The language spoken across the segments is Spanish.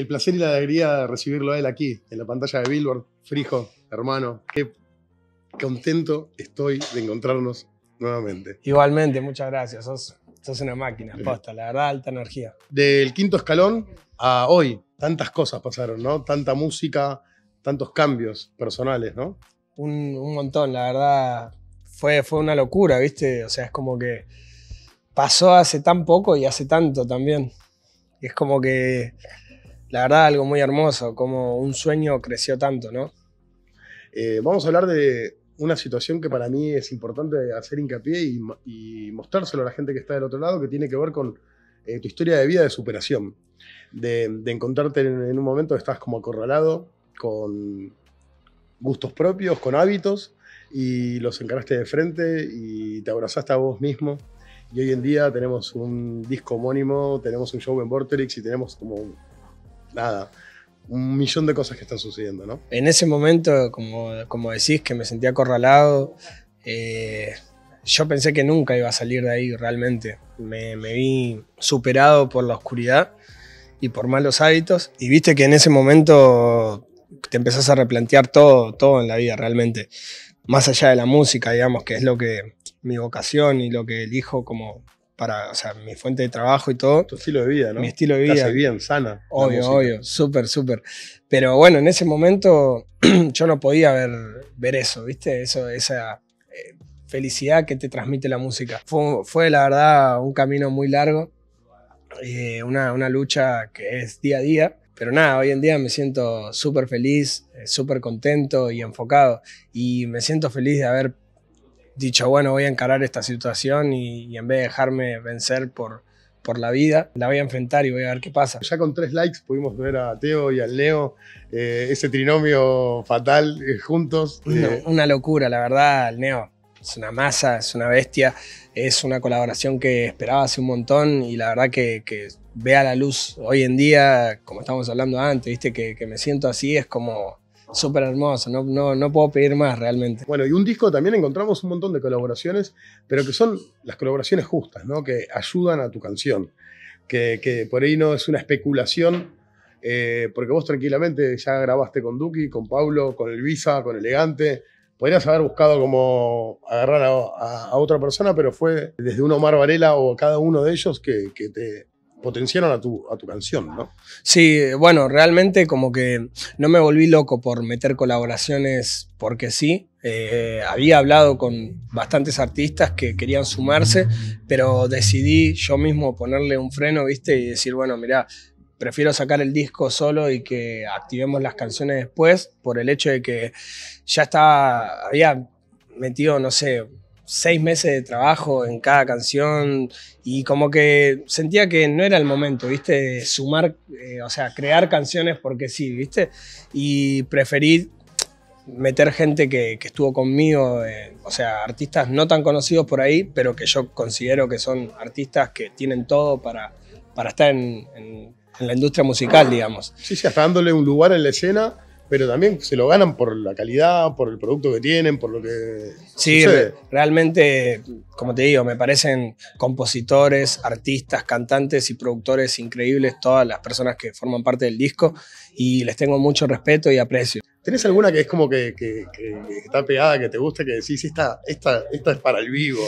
el placer y la alegría de recibirlo a él aquí, en la pantalla de Billboard. Frijo, hermano, qué contento estoy de encontrarnos nuevamente. Igualmente, muchas gracias. Sos, una máquina, posta, la verdad, alta energía. Del quinto escalón a hoy, tantas cosas pasaron, ¿no? Tanta música, tantos cambios personales, ¿no? Un, montón, la verdad, fue, fue una locura, ¿viste? O sea, es como que pasó hace tan poco y hace tanto también. Es como que la verdad, algo muy hermoso, como un sueño creció tanto, ¿no? Eh, vamos a hablar de una situación que para mí es importante hacer hincapié y, mostrárselo a la gente que está del otro lado, que tiene que ver con eh, tu historia de vida de superación, de, encontrarte en, un momento que estás como acorralado, con gustos propios, con hábitos, y los encaraste de frente y te abrazaste a vos mismo. Y hoy en día tenemos un disco homónimo, tenemos un show en Vorterix y tenemos como nada, un millón de cosas que están sucediendo, ¿no? En ese momento, como, decís, que me sentía acorralado, eh, yo pensé que nunca iba a salir de ahí realmente. Me, vi superado por la oscuridad y por malos hábitos. Y viste que en ese momento te empezás a replantear todo, todo en la vida realmente. Más allá de la música, digamos, que es lo que mi vocación y lo que elijo como, para, o sea, mi fuente de trabajo y todo. Tu estilo de vida, ¿no? Mi estilo de vida. Te bien, sana. Obvio, obvio, súper, súper. Pero bueno, en ese momento yo no podía ver, ver eso, ¿viste? Eso, esa eh, felicidad que te transmite la música. Fue, fue la verdad un camino muy largo, eh, una, una lucha que es día a día. Pero nada, hoy en día me siento súper feliz, eh, súper contento y enfocado. Y me siento feliz de haber dicho, bueno, voy a encarar esta situación y, en vez de dejarme vencer por, por la vida, la voy a enfrentar y voy a ver qué pasa. Ya con tres likes pudimos ver a Teo y al Leo, eh, ese trinomio fatal eh, juntos. Eh, una, locura, la verdad, al Neo. Es una masa, es una bestia, es una colaboración que esperaba hace un montón y la verdad que, que vea la luz hoy en día, como estamos hablando antes, viste que me siento así, es como súper hermoso, no, no, puedo pedir más realmente. Bueno, y un disco también encontramos un montón de colaboraciones, pero que son las colaboraciones justas, ¿no? que ayudan a tu canción, que, que por ahí no es una especulación, eh, porque vos tranquilamente ya grabaste con Duki, con Pablo, con Elvisa, con Elegante. Podrías haber buscado como agarrar a, otra persona, pero fue desde un Omar Varela o cada uno de ellos que, que te potenciaron a tu, a tu canción, ¿no? Sí, bueno, realmente como que no me volví loco por meter colaboraciones porque sí. Eh, había hablado con bastantes artistas que querían sumarse, pero decidí yo mismo ponerle un freno, ¿viste? Y decir, bueno, mirá, prefiero sacar el disco solo y que activemos las canciones después por el hecho de que ya estaba, había metido, no sé, seis meses de trabajo en cada canción y como que sentía que no era el momento, ¿viste? De sumar, eh, o sea, crear canciones porque sí, ¿viste? Y preferí meter gente que, estuvo conmigo, eh, o sea, artistas no tan conocidos por ahí, pero que yo considero que son artistas que tienen todo para, para estar en, en la industria musical, digamos. Sí, sí, hasta dándole un lugar en la escena pero también se lo ganan por la calidad, por el producto que tienen, por lo que. Sí, realmente, como te digo, me parecen compositores, artistas, cantantes y productores increíbles todas las personas que forman parte del disco y les tengo mucho respeto y aprecio. ¿Tenés alguna que es como que, está pegada, que te gusta, que decís, esta, esta, esta es para el vivo,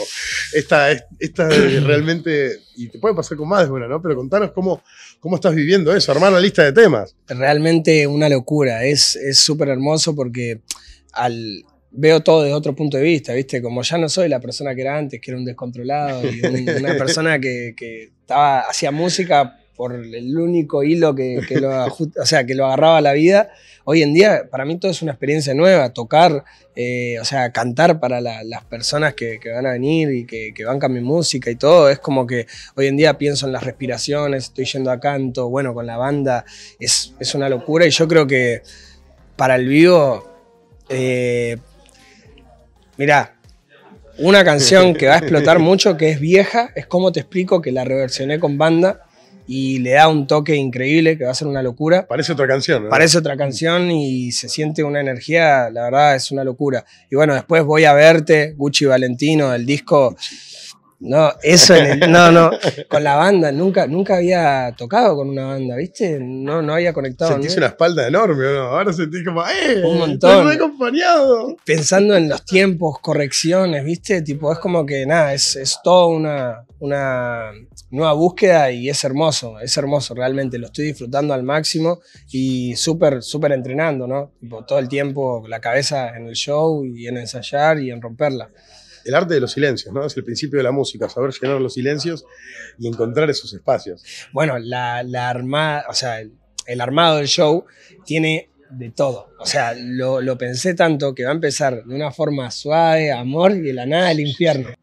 esta, esta realmente, y te puede pasar con más de una, ¿no? Pero contanos cómo, cómo estás viviendo eso, armar la lista de temas. Realmente una locura, es súper hermoso porque al, veo todo desde otro punto de vista, ¿viste? Como ya no soy la persona que era antes, que era un descontrolado y una persona que, que estaba, hacía música por el único hilo que, lo, o sea, que lo agarraba a la vida. Hoy en día, para mí todo es una experiencia nueva, tocar, eh, o sea, cantar para las personas que, van a venir y que, van bancan mi música y todo. Es como que hoy en día pienso en las respiraciones, estoy yendo a canto, bueno, con la banda, es, una locura y yo creo que para el vivo, eh, mirá, una canción que va a explotar mucho, que es vieja, es como te explico que la reversioné con banda y le da un toque increíble que va a ser una locura. Parece otra canción, ¿no? Parece otra canción y se siente una energía, la verdad es una locura. Y bueno, después voy a verte, Gucci Valentino, el disco. No, eso en el, no, no, con la banda, nunca, nunca había tocado con una banda, ¿viste? No, no había conectado. Sentís una espalda enorme, ¿no? Ahora sentís como, ¡eh! Un montón. acompañado. Pensando en los tiempos, correcciones, ¿viste? Tipo, es como que nada, es, es toda una, nueva búsqueda y es hermoso, es hermoso realmente, lo estoy disfrutando al máximo y súper, súper entrenando, ¿no? todo el tiempo la cabeza en el show y en ensayar y en romperla el arte de los silencios, ¿no? Es el principio de la música, saber llenar los silencios y encontrar esos espacios. Bueno, la, armada, o sea, el, armado del show tiene de todo. O sea, lo, lo pensé tanto que va a empezar de una forma suave, amor y de la nada el infierno.